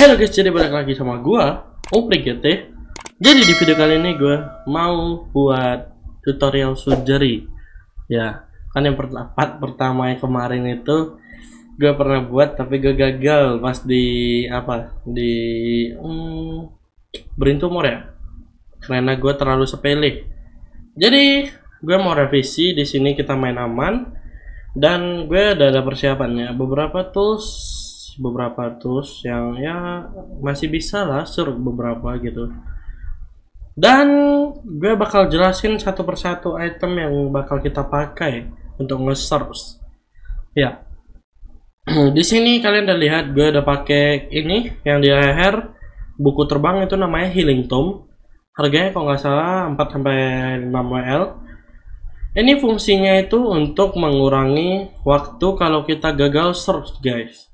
Halo guys, jadi balik lagi sama gua, Om GT. Ya, jadi di video kali ini gua mau buat tutorial surgery. Ya, kan yang pertama pertama yang kemarin itu gua pernah buat tapi gua gagal pas di apa? Di hmm, tumor ya. Karena gua terlalu sepele. Jadi, gua mau revisi di sini kita main aman dan gue udah ada persiapannya beberapa tools beberapa tools yang ya masih bisa lah sur beberapa gitu dan gue bakal jelasin satu persatu item yang bakal kita pakai untuk nge-search ya di sini kalian udah lihat gue udah pakai ini yang di leher buku terbang itu namanya healing tome harganya kalau nggak salah 4 sampai 6 WL ini fungsinya itu untuk mengurangi waktu kalau kita gagal search guys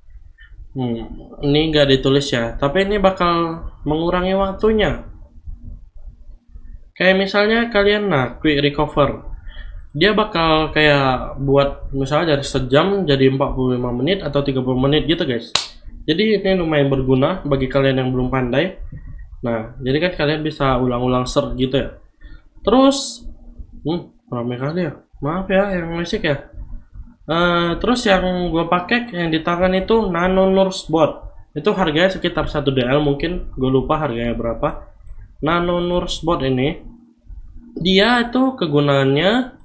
Hmm, ini nggak ditulis ya, tapi ini bakal mengurangi waktunya. Kayak misalnya kalian nah quick recover, dia bakal kayak buat misalnya dari sejam jadi 45 menit atau 30 menit gitu guys. Jadi ini lumayan berguna bagi kalian yang belum pandai. Nah, jadi kan kalian bisa ulang-ulang search gitu ya. Terus, hmm, ramai kali ya. Maaf ya yang musik ya. Eh, terus yang gue pakai yang di tangan itu Nano Nurse Bot. Itu harganya sekitar 1 DL mungkin, gue lupa harganya berapa. Nano Nurse Bot ini dia itu kegunaannya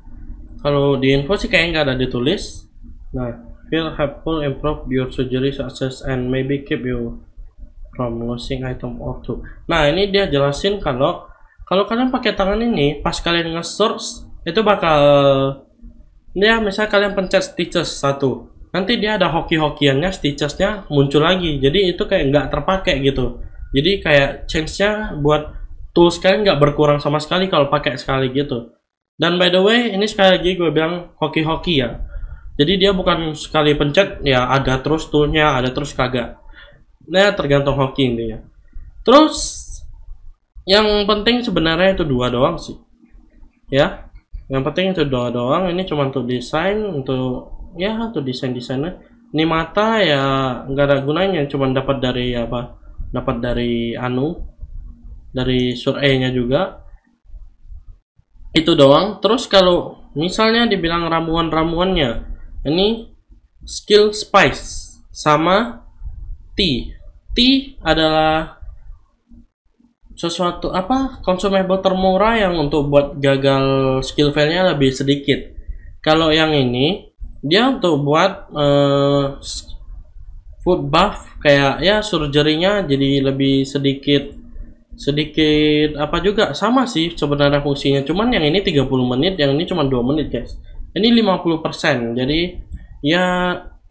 kalau di info sih kayaknya nggak ada ditulis. Nah, feel helpful improve your surgery success and maybe keep you from losing item or two. Nah, ini dia jelasin kalau kalau kalian pakai tangan ini pas kalian nge-search itu bakal ya misal kalian pencet stitches satu nanti dia ada hoki-hokiannya stitchesnya muncul lagi jadi itu kayak nggak terpakai gitu jadi kayak change-nya buat tools kalian nggak berkurang sama sekali kalau pakai sekali gitu dan by the way ini sekali lagi gue bilang hoki-hoki ya jadi dia bukan sekali pencet ya ada terus toolnya ada terus kagak nah tergantung hoki intinya terus yang penting sebenarnya itu dua doang sih ya yang penting itu doa doang ini cuma untuk desain untuk ya untuk desain desainnya ini mata ya nggak ada gunanya cuma dapat dari apa dapat dari anu dari surainya juga itu doang terus kalau misalnya dibilang ramuan-ramuannya ini skill spice sama T. T adalah sesuatu apa consumable termurah yang untuk buat gagal skill failnya lebih sedikit kalau yang ini dia untuk buat uh, food buff kayak ya surgerinya jadi lebih sedikit sedikit apa juga sama sih sebenarnya fungsinya cuman yang ini 30 menit yang ini cuma 2 menit guys ini 50% jadi ya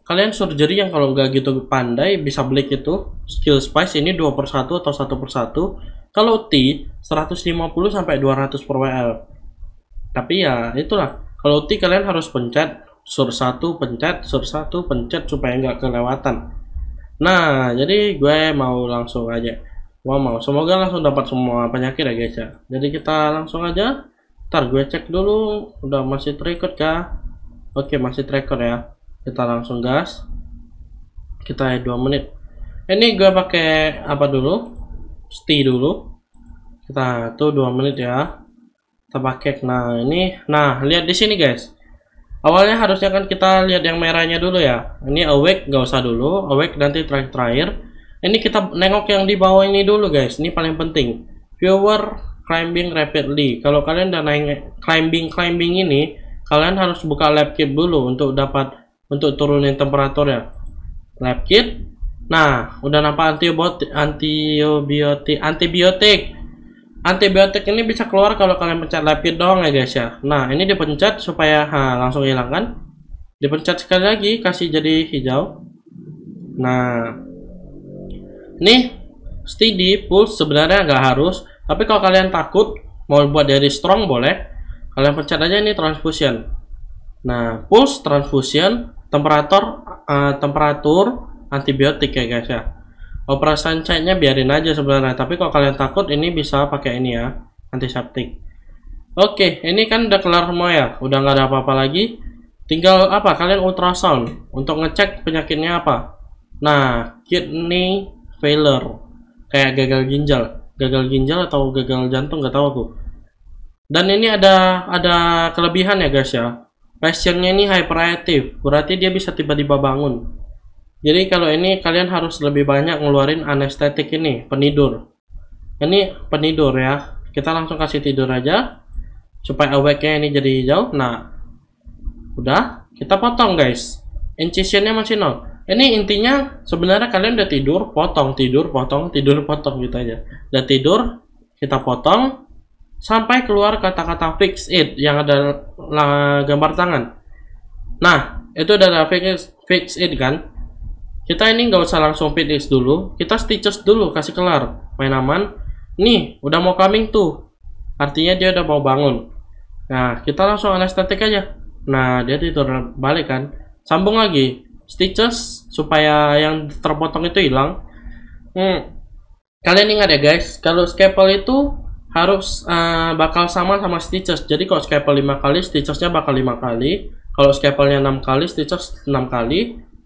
kalian surgery yang kalau nggak gitu pandai bisa beli itu skill spice ini 2 per 1 atau 1 per 1 kalau T 150 sampai 200 per WL. Tapi ya itulah. Kalau T kalian harus pencet sur 1 pencet sur 1 pencet supaya nggak kelewatan. Nah, jadi gue mau langsung aja. Wow, mau semoga langsung dapat semua penyakit ya guys ya. Jadi kita langsung aja. Ntar gue cek dulu udah masih terikut kah? Oke, masih record ya. Kita langsung gas. Kita 2 menit. Ini gue pakai apa dulu? stay dulu kita tuh dua menit ya kita pakai nah ini nah lihat di sini guys awalnya harusnya kan kita lihat yang merahnya dulu ya ini awake gak usah dulu awake nanti try terakhir ini kita nengok yang di bawah ini dulu guys ini paling penting viewer climbing rapidly kalau kalian udah naik climbing climbing ini kalian harus buka lab kit dulu untuk dapat untuk turunin temperatur ya lab kit Nah, udah napa antibiotik, antibiotik, antibiotik. Antibiotik ini bisa keluar kalau kalian pencet lapid doang ya guys ya. Nah, ini dipencet supaya ha, langsung hilang kan? Dipencet sekali lagi, kasih jadi hijau. Nah, nih steady pulse sebenarnya nggak harus, tapi kalau kalian takut mau buat dari strong boleh. Kalian pencet aja ini transfusion. Nah, pulse transfusion, temperatur, uh, temperatur, antibiotik ya guys ya operasan ceknya biarin aja sebenarnya tapi kalau kalian takut ini bisa pakai ini ya antiseptik oke ini kan udah kelar semua ya udah nggak ada apa-apa lagi tinggal apa kalian ultrasound untuk ngecek penyakitnya apa nah kidney failure kayak gagal ginjal gagal ginjal atau gagal jantung nggak tahu aku dan ini ada ada kelebihan ya guys ya pasiennya ini hyperactive. berarti dia bisa tiba-tiba bangun jadi kalau ini kalian harus lebih banyak ngeluarin anestetik ini, penidur. Ini penidur ya. Kita langsung kasih tidur aja supaya awake ini jadi hijau. Nah, udah kita potong guys. Incisionnya masih nol. Ini intinya sebenarnya kalian udah tidur, potong, tidur, potong, tidur, potong gitu aja. Udah tidur, kita potong sampai keluar kata-kata fix it yang ada gambar tangan. Nah, itu udah fix, fix it kan? kita ini nggak usah langsung finish dulu kita stitches dulu kasih kelar main aman nih udah mau coming tuh artinya dia udah mau bangun nah kita langsung anestetik aja nah dia tidur balik kan sambung lagi stitches supaya yang terpotong itu hilang hmm. kalian ingat ya guys kalau scalpel itu harus uh, bakal sama sama stitches jadi kalau scalpel 5 kali stitchesnya bakal 5 kali kalau scalpelnya 6 kali stitches 6 kali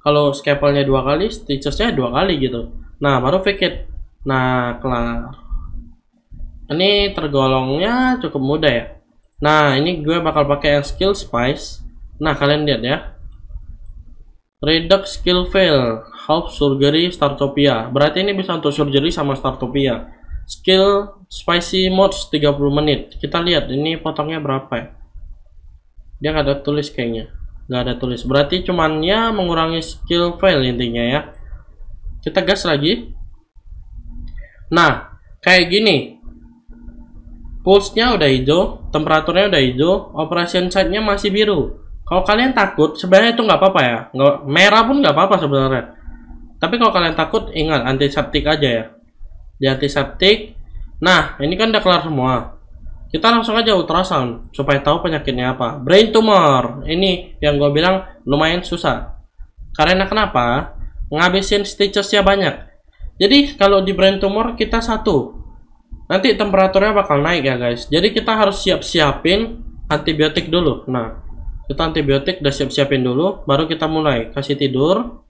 kalau scalpelnya dua kali stitchesnya dua kali gitu nah baru fake nah kelar ini tergolongnya cukup mudah ya nah ini gue bakal pakai yang skill spice nah kalian lihat ya Redux skill fail help surgery startopia berarti ini bisa untuk surgery sama startopia skill spicy mods 30 menit kita lihat ini potongnya berapa ya dia nggak ada tulis kayaknya nggak ada tulis berarti cuman ya mengurangi skill fail intinya ya kita gas lagi nah kayak gini pulse-nya udah hijau temperaturnya udah hijau operation side-nya masih biru kalau kalian takut sebenarnya itu nggak apa-apa ya nggak merah pun nggak apa-apa sebenarnya tapi kalau kalian takut ingat antiseptik aja ya di antiseptik nah ini kan udah kelar semua kita langsung aja ultrasound supaya tahu penyakitnya apa brain tumor ini yang gue bilang lumayan susah karena kenapa ngabisin stitchesnya banyak jadi kalau di brain tumor kita satu nanti temperaturnya bakal naik ya guys jadi kita harus siap-siapin antibiotik dulu nah kita antibiotik udah siap-siapin dulu baru kita mulai kasih tidur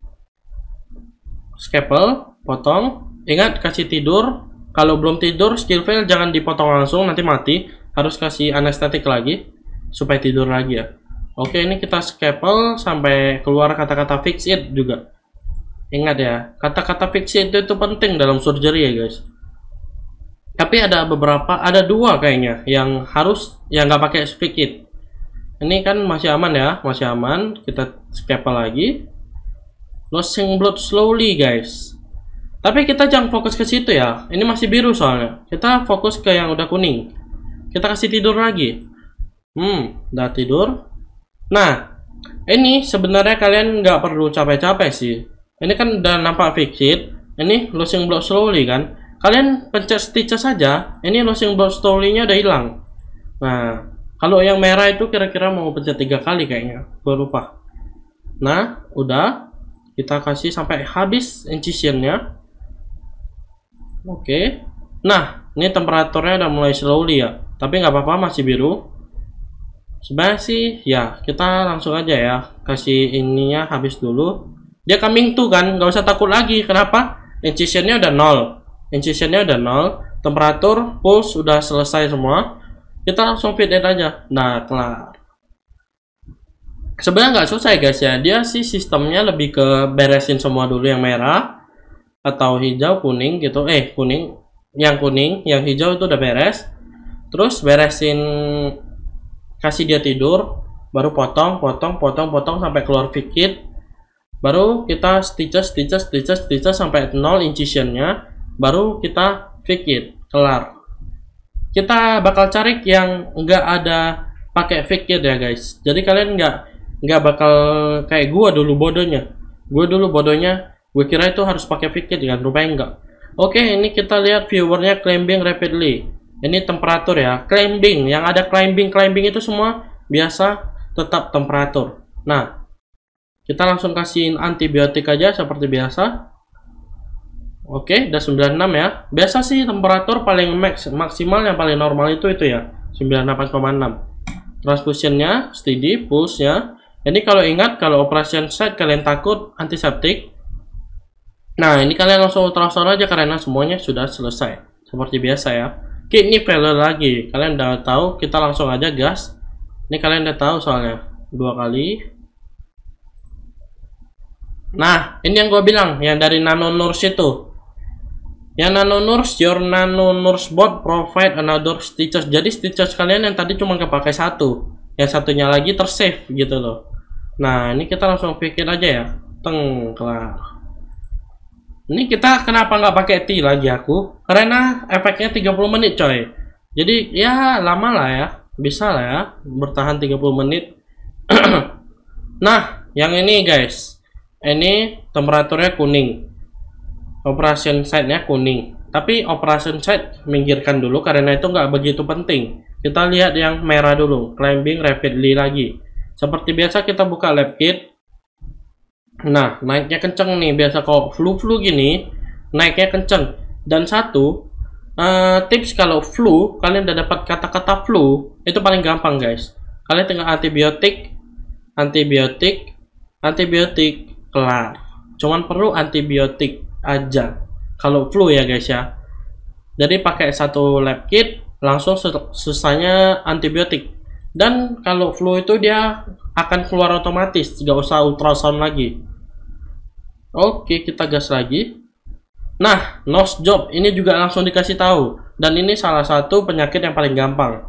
scalpel potong ingat kasih tidur kalau belum tidur, skill fail jangan dipotong langsung, nanti mati. Harus kasih anestetik lagi, supaya tidur lagi ya. Oke, ini kita scalpel sampai keluar kata-kata fix it juga. Ingat ya, kata-kata fix it itu, itu penting dalam surgery ya guys. Tapi ada beberapa, ada dua kayaknya yang harus, yang nggak pakai fix it. Ini kan masih aman ya, masih aman. Kita scalpel lagi. Losing blood slowly guys tapi kita jangan fokus ke situ ya. Ini masih biru soalnya. Kita fokus ke yang udah kuning. Kita kasih tidur lagi. Hmm, udah tidur. Nah, ini sebenarnya kalian nggak perlu capek-capek sih. Ini kan udah nampak fixed. Ini losing block slowly kan. Kalian pencet stitches saja. Ini losing block slowly-nya udah hilang. Nah, kalau yang merah itu kira-kira mau pencet tiga kali kayaknya. Gue lupa. Nah, udah. Kita kasih sampai habis incision-nya. Oke. Okay. Nah, ini temperaturnya udah mulai slowly ya. Tapi nggak apa-apa masih biru. Sebenarnya sih ya kita langsung aja ya kasih ininya habis dulu. Dia coming tuh kan, nggak usah takut lagi. Kenapa? Incisionnya udah nol. Incisionnya udah nol. Temperatur, pulse udah selesai semua. Kita langsung fit in aja. Nah, kelar sebenarnya nggak susah ya guys ya dia sih sistemnya lebih ke beresin semua dulu yang merah atau hijau kuning gitu eh kuning yang kuning yang hijau itu udah beres terus beresin kasih dia tidur baru potong potong potong potong sampai keluar fikit baru kita stitches stitches stitches stitches sampai nol incisionnya baru kita fikit kelar kita bakal cari yang nggak ada pakai fikir ya guys jadi kalian nggak nggak bakal kayak gua dulu bodohnya gue dulu bodohnya Gue kira itu harus pakai pikir dengan rupanya enggak. Oke, ini kita lihat viewernya climbing rapidly. Ini temperatur ya. Climbing, yang ada climbing, climbing itu semua biasa tetap temperatur. Nah, kita langsung kasihin antibiotik aja seperti biasa. Oke, udah 96 ya. Biasa sih temperatur paling max, maksimal yang paling normal itu itu ya, 98,6. Transfusionnya, steady, pulse-nya. Ini kalau ingat, kalau operasi set kalian takut antiseptik, Nah, ini kalian langsung transfer aja karena semuanya sudah selesai. Seperti biasa ya. Oke, ini failure lagi. Kalian udah tahu, kita langsung aja gas. Ini kalian udah tahu soalnya. Dua kali. Nah, ini yang gue bilang, yang dari nano nurse itu. Yang nurse your nano nurse bot provide another stitches. Jadi stitches kalian yang tadi cuma kepakai satu. Yang satunya lagi tersave gitu loh. Nah, ini kita langsung pikir aja ya. Teng, kelar. Ini kita kenapa nggak pakai T lagi aku? Karena efeknya 30 menit coy. Jadi ya lama lah ya. Bisa lah ya. Bertahan 30 menit. nah, yang ini guys. Ini temperaturnya kuning. Operation side-nya kuning. Tapi operation side minggirkan dulu karena itu nggak begitu penting. Kita lihat yang merah dulu. Climbing rapidly lagi. Seperti biasa kita buka lab kit Nah, naiknya kenceng nih. Biasa kalau flu-flu gini, naiknya kenceng. Dan satu, uh, tips kalau flu, kalian udah dapat kata-kata flu, itu paling gampang guys. Kalian tinggal antibiotik, antibiotik, antibiotik, kelar. Cuman perlu antibiotik aja. Kalau flu ya guys ya. Jadi pakai satu lab kit, langsung susahnya antibiotik. Dan kalau flu itu dia akan keluar otomatis, nggak usah ultrasound lagi Oke, kita gas lagi. Nah, nose job ini juga langsung dikasih tahu dan ini salah satu penyakit yang paling gampang.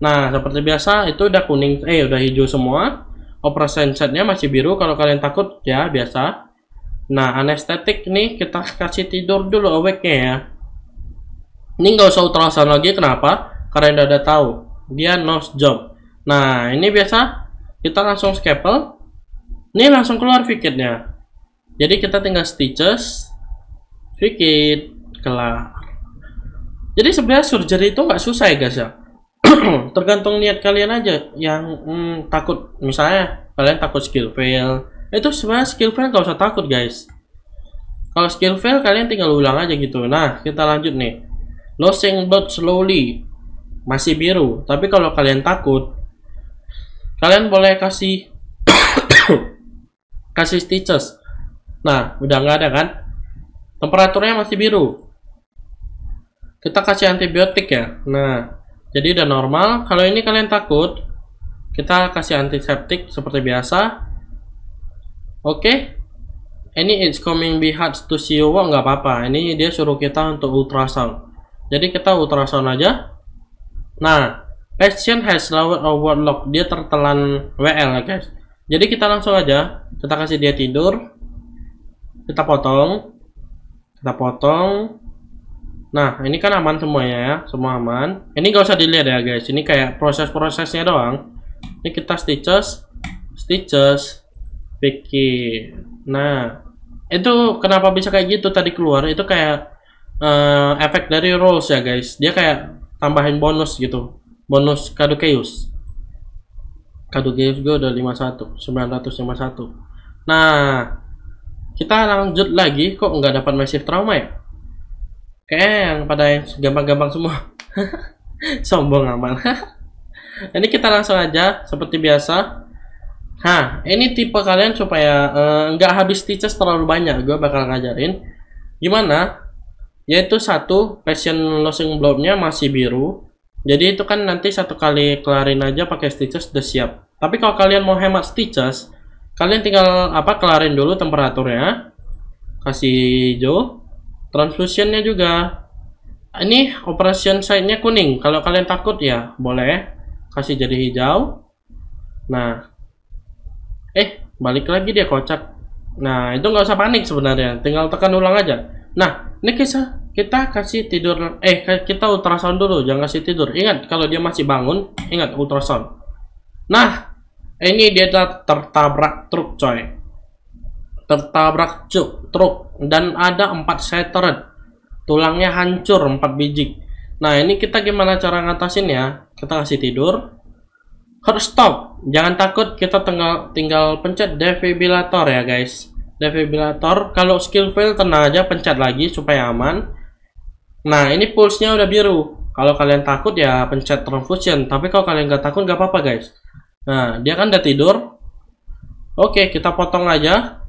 Nah, seperti biasa itu udah kuning eh udah hijau semua. Operation setnya masih biru kalau kalian takut ya biasa. Nah, anestetik ini kita kasih tidur dulu awake ya. Ini nggak usah ultrasound lagi kenapa? Karena udah ada tahu dia nose job. Nah, ini biasa kita langsung scalpel. Ini langsung keluar fikirnya jadi kita tinggal stitches sedikit kelar jadi sebenarnya surgery itu nggak susah ya guys ya tergantung niat kalian aja yang hmm, takut misalnya kalian takut skill fail itu sebenarnya skill fail nggak usah takut guys kalau skill fail kalian tinggal ulang aja gitu nah kita lanjut nih losing blood slowly masih biru tapi kalau kalian takut kalian boleh kasih kasih stitches Nah, udah nggak ada kan? Temperaturnya masih biru. Kita kasih antibiotik ya. Nah, jadi udah normal. Kalau ini kalian takut, kita kasih antiseptik seperti biasa. Oke. Okay. Ini it's coming be hard to see you nggak apa-apa. Ini dia suruh kita untuk ultrasound. Jadi kita ultrasound aja. Nah, patient has lower overlock. Dia tertelan WL guys. Jadi kita langsung aja, kita kasih dia tidur kita potong kita potong nah ini kan aman semuanya ya semua aman ini gak usah dilihat ya guys ini kayak proses-prosesnya doang ini kita stitches stitches bikin nah itu kenapa bisa kayak gitu tadi keluar itu kayak uh, efek dari rolls ya guys dia kayak tambahin bonus gitu bonus kadukeus kadukeus gue udah 51 951 nah kita lanjut lagi, kok nggak dapat massive trauma ya? kayak yang pada yang gampang-gampang semua. Sombong aman. ini kita langsung aja, seperti biasa. Hah, ini tipe kalian supaya eh, nggak habis teachers terlalu banyak. Gue bakal ngajarin. Gimana? Yaitu satu, passion losing blobnya masih biru. Jadi itu kan nanti satu kali kelarin aja pakai stitches udah siap. Tapi kalau kalian mau hemat stitches, kalian tinggal apa kelarin dulu temperaturnya kasih hijau transfusionnya juga ini operation side-nya kuning kalau kalian takut ya boleh kasih jadi hijau nah eh balik lagi dia kocak nah itu nggak usah panik sebenarnya tinggal tekan ulang aja nah ini kisah kita kasih tidur eh kita ultrasound dulu jangan kasih tidur ingat kalau dia masih bangun ingat ultrasound nah Eh, ini dia tertabrak truk coy. Tertabrak cuk truk dan ada empat shattered. Tulangnya hancur empat biji. Nah ini kita gimana cara ngatasin ya? Kita kasih tidur. harus stop. Jangan takut kita tinggal tinggal pencet defibrillator ya guys. Defibrillator. Kalau skill fail tenang aja pencet lagi supaya aman. Nah ini pulsnya udah biru. Kalau kalian takut ya pencet transfusion. Tapi kalau kalian nggak takut nggak apa-apa guys Nah, dia kan udah tidur. Oke, kita potong aja.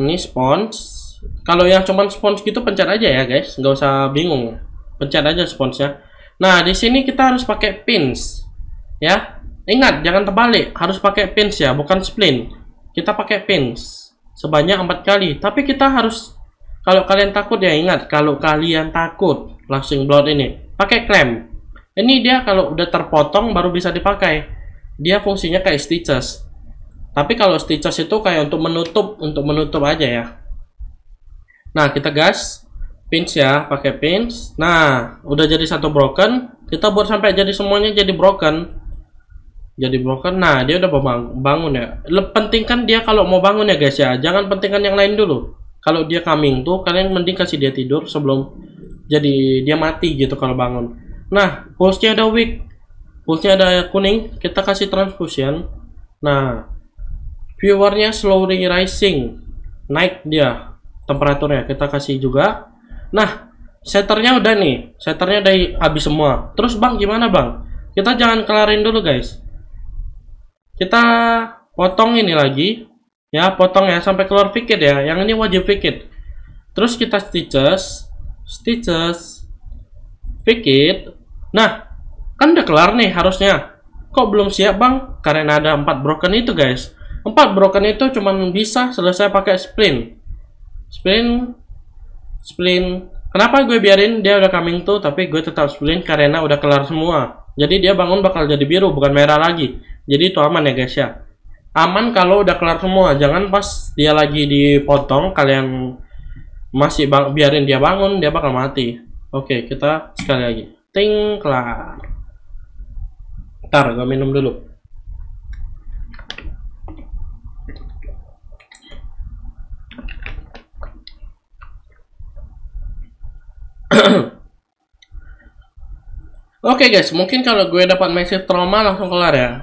Ini spons. Kalau yang cuman spons gitu pencet aja ya, guys. Nggak usah bingung. Pencet aja sponsnya. Nah, di sini kita harus pakai pins. Ya. Ingat, jangan terbalik. Harus pakai pins ya, bukan splint. Kita pakai pins sebanyak 4 kali. Tapi kita harus kalau kalian takut ya ingat, kalau kalian takut langsung blood ini, pakai klem. Ini dia kalau udah terpotong baru bisa dipakai dia fungsinya kayak stitches tapi kalau stitches itu kayak untuk menutup untuk menutup aja ya nah kita gas pins ya pakai pins nah udah jadi satu broken kita buat sampai jadi semuanya jadi broken jadi broken nah dia udah bangun, ya Le penting kan dia kalau mau bangun ya guys ya jangan pentingkan yang lain dulu kalau dia coming tuh kalian mending kasih dia tidur sebelum jadi dia mati gitu kalau bangun nah pulse-nya udah weak multi ada kuning kita kasih transfusion nah viewernya slowly rising naik dia temperaturnya kita kasih juga nah seternya udah nih seternya udah habis semua terus bang gimana bang kita jangan kelarin dulu guys kita potong ini lagi ya potong ya sampai keluar fikir ya yang ini wajib fikir terus kita stitches stitches fikir nah Kan udah kelar nih harusnya. Kok belum siap bang? Karena ada empat broken itu guys. empat broken itu cuman bisa selesai pakai spleen, spleen, spleen. Kenapa gue biarin dia udah coming tuh tapi gue tetap spleen? karena udah kelar semua. Jadi dia bangun bakal jadi biru bukan merah lagi. Jadi itu aman ya guys ya. Aman kalau udah kelar semua. Jangan pas dia lagi dipotong kalian masih biarin dia bangun dia bakal mati. Oke, kita sekali lagi. Ting kelar. Ntar gue minum dulu. Oke okay guys, mungkin kalau gue dapat message trauma langsung kelar ya.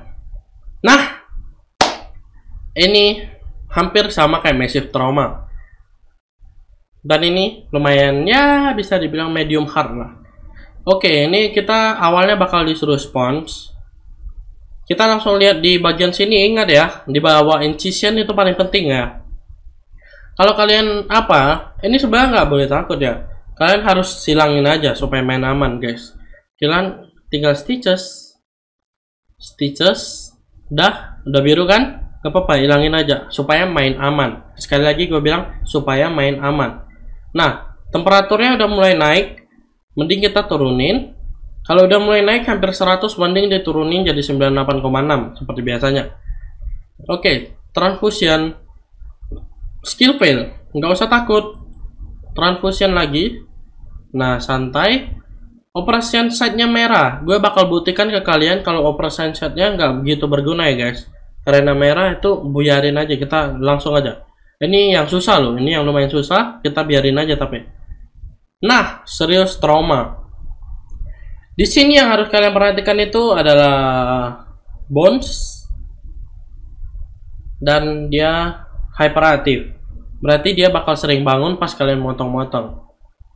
Nah, ini hampir sama kayak message trauma. Dan ini lumayan ya bisa dibilang medium hard lah. Oke, okay, ini kita awalnya bakal disuruh spons. Kita langsung lihat di bagian sini, ingat ya, di bawah incision itu paling penting ya. Kalau kalian apa, ini sebenarnya nggak boleh takut ya. Kalian harus silangin aja supaya main aman guys. Kalian tinggal stitches, stitches, dah, udah biru kan? Gak apa-apa, hilangin aja supaya main aman. Sekali lagi gue bilang supaya main aman. Nah, temperaturnya udah mulai naik, mending kita turunin kalau udah mulai naik hampir 100 banding diturunin jadi 98,6 seperti biasanya. Oke, okay, transfusion skill fail, nggak usah takut. Transfusion lagi. Nah, santai. Operation setnya merah. Gue bakal buktikan ke kalian kalau operation setnya nggak begitu berguna ya guys. Karena merah itu buyarin aja kita langsung aja. Ini yang susah loh, ini yang lumayan susah, kita biarin aja tapi. Nah, serius trauma. Di sini yang harus kalian perhatikan itu adalah bones dan dia hyperaktif. Berarti dia bakal sering bangun pas kalian motong-motong.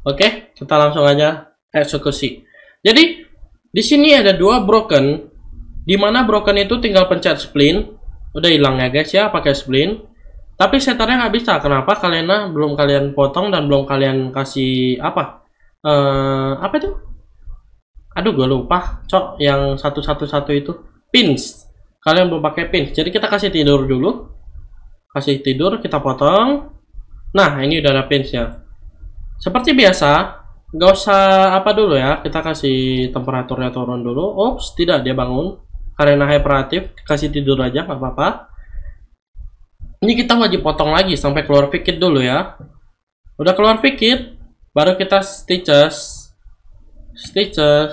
Oke, kita langsung aja eksekusi. Jadi di sini ada dua broken, dimana broken itu tinggal pencet splint, udah hilang ya guys ya pakai splint. Tapi setarnya nggak bisa. Kenapa? kalian belum kalian potong dan belum kalian kasih apa? Uh, apa itu? aduh gue lupa cok yang satu satu satu itu pins kalian belum pakai pins jadi kita kasih tidur dulu kasih tidur kita potong nah ini udah ada pinsnya seperti biasa nggak usah apa dulu ya kita kasih temperaturnya turun dulu ops tidak dia bangun karena hyperaktif kasih tidur aja nggak apa-apa ini kita wajib potong lagi sampai keluar pikir dulu ya udah keluar pikir baru kita stitches Stitches.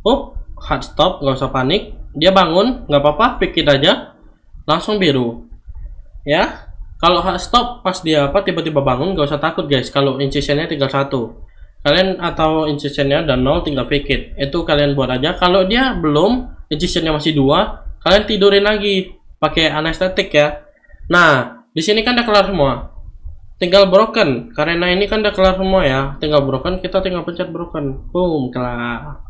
Up, oh, hard stop, nggak usah panik. Dia bangun, nggak apa-apa, pikir aja. Langsung biru. Ya. Kalau hard stop pas dia apa tiba-tiba bangun, nggak usah takut guys. Kalau incisionnya tinggal satu, kalian atau incisionnya dan nol tinggal pikir. Itu kalian buat aja. Kalau dia belum incisionnya masih dua, kalian tidurin lagi pakai anestetik ya. Nah, di sini kan udah kelar semua tinggal broken karena ini kan udah kelar semua ya tinggal broken kita tinggal pencet broken boom kelar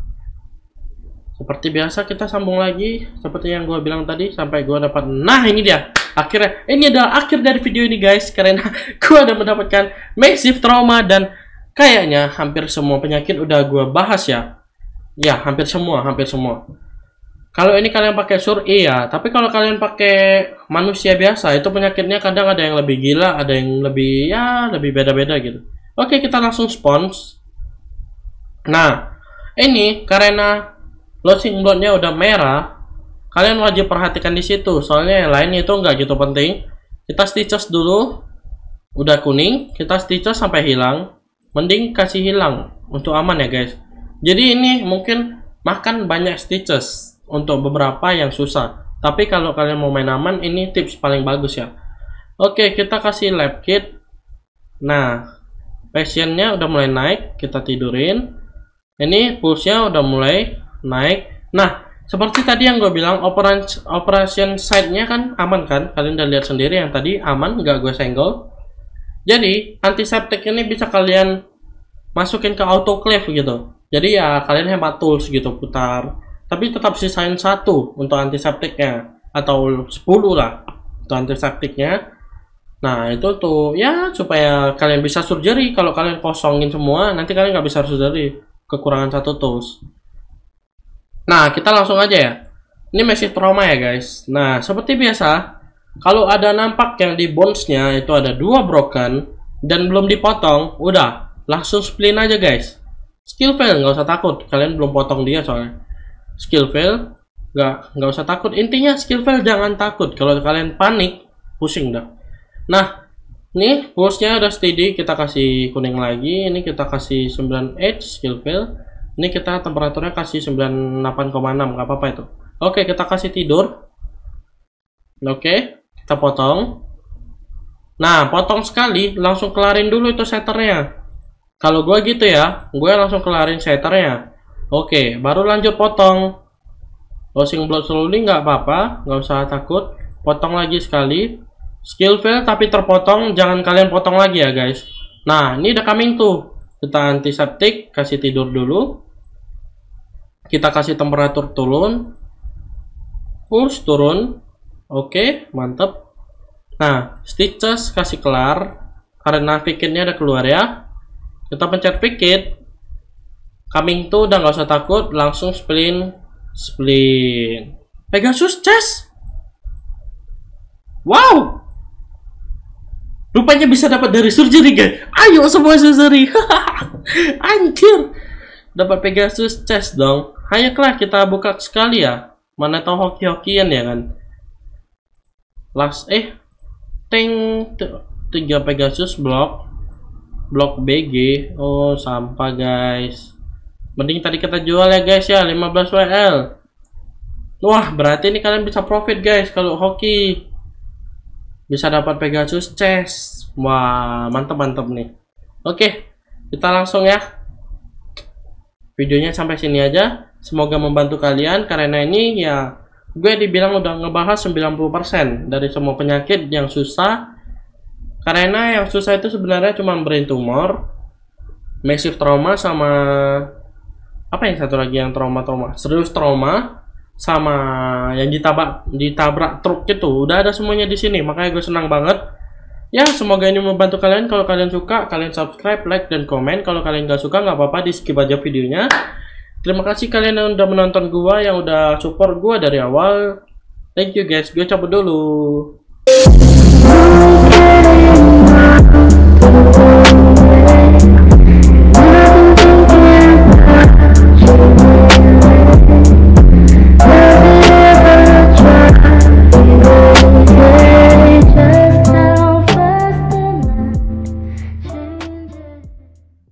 seperti biasa kita sambung lagi seperti yang gue bilang tadi sampai gue dapat nah ini dia akhirnya ini adalah akhir dari video ini guys karena gue udah mendapatkan massive trauma dan kayaknya hampir semua penyakit udah gue bahas ya ya hampir semua hampir semua kalau ini kalian pakai sur ya, tapi kalau kalian pakai manusia biasa itu penyakitnya kadang ada yang lebih gila, ada yang lebih ya lebih beda-beda gitu. Oke, kita langsung spons. Nah, ini karena losing bloodnya udah merah, kalian wajib perhatikan di situ. Soalnya yang lain itu nggak gitu penting. Kita stitches dulu, udah kuning, kita stitches sampai hilang. Mending kasih hilang untuk aman ya guys. Jadi ini mungkin makan banyak stitches untuk beberapa yang susah. Tapi kalau kalian mau main aman, ini tips paling bagus ya. Oke, kita kasih lab kit. Nah, passionnya udah mulai naik, kita tidurin. Ini pulsnya udah mulai naik. Nah, seperti tadi yang gue bilang, operation, side-nya kan aman kan? Kalian udah lihat sendiri yang tadi aman, nggak gue senggol. Jadi, antiseptik ini bisa kalian masukin ke autoclave gitu. Jadi ya kalian hemat tools gitu, putar tapi tetap sisain satu untuk antiseptiknya atau 10 lah untuk antiseptiknya nah itu tuh ya supaya kalian bisa surgery kalau kalian kosongin semua nanti kalian nggak bisa surgery kekurangan satu tools nah kita langsung aja ya ini masih trauma ya guys nah seperti biasa kalau ada nampak yang di bonesnya itu ada dua broken dan belum dipotong udah langsung spleen aja guys skill fail nggak usah takut kalian belum potong dia soalnya skill fail nggak nggak usah takut intinya skill fail jangan takut kalau kalian panik pusing dah nah nih bosnya udah steady kita kasih kuning lagi ini kita kasih 9 edge skill fail ini kita temperaturnya kasih 98,6 nggak apa-apa itu oke kita kasih tidur oke kita potong nah potong sekali langsung kelarin dulu itu setternya kalau gue gitu ya gue langsung kelarin setternya Oke, baru lanjut potong. Losing block slowly nggak apa-apa, nggak usah takut. Potong lagi sekali. Skill fail tapi terpotong, jangan kalian potong lagi ya guys. Nah, ini udah coming tuh. Kita antiseptik, kasih tidur dulu. Kita kasih temperatur turun. Push turun. Oke, mantep. Nah, stitches kasih kelar. Karena pikirnya udah keluar ya. Kita pencet pikir coming tuh udah nggak usah takut langsung splin splin Pegasus chest wow rupanya bisa dapat dari surgery guys ayo semua surgery anjir dapat Pegasus chest dong hanya hayaklah kita buka sekali ya mana tahu hoki-hokian ya kan last eh tank tiga Pegasus block block BG oh sampah guys mending tadi kita jual ya guys ya 15 WL wah berarti ini kalian bisa profit guys kalau hoki bisa dapat Pegasus chest wah mantep mantep nih oke kita langsung ya videonya sampai sini aja semoga membantu kalian karena ini ya gue dibilang udah ngebahas 90% dari semua penyakit yang susah karena yang susah itu sebenarnya cuma brain tumor massive trauma sama apa yang satu lagi yang trauma-trauma serius trauma sama yang ditabrak ditabrak truk itu udah ada semuanya di sini makanya gue senang banget ya semoga ini membantu kalian kalau kalian suka kalian subscribe like dan komen kalau kalian gak suka nggak apa-apa di skip aja videonya terima kasih kalian yang udah menonton gue yang udah support gue dari awal thank you guys gue cabut dulu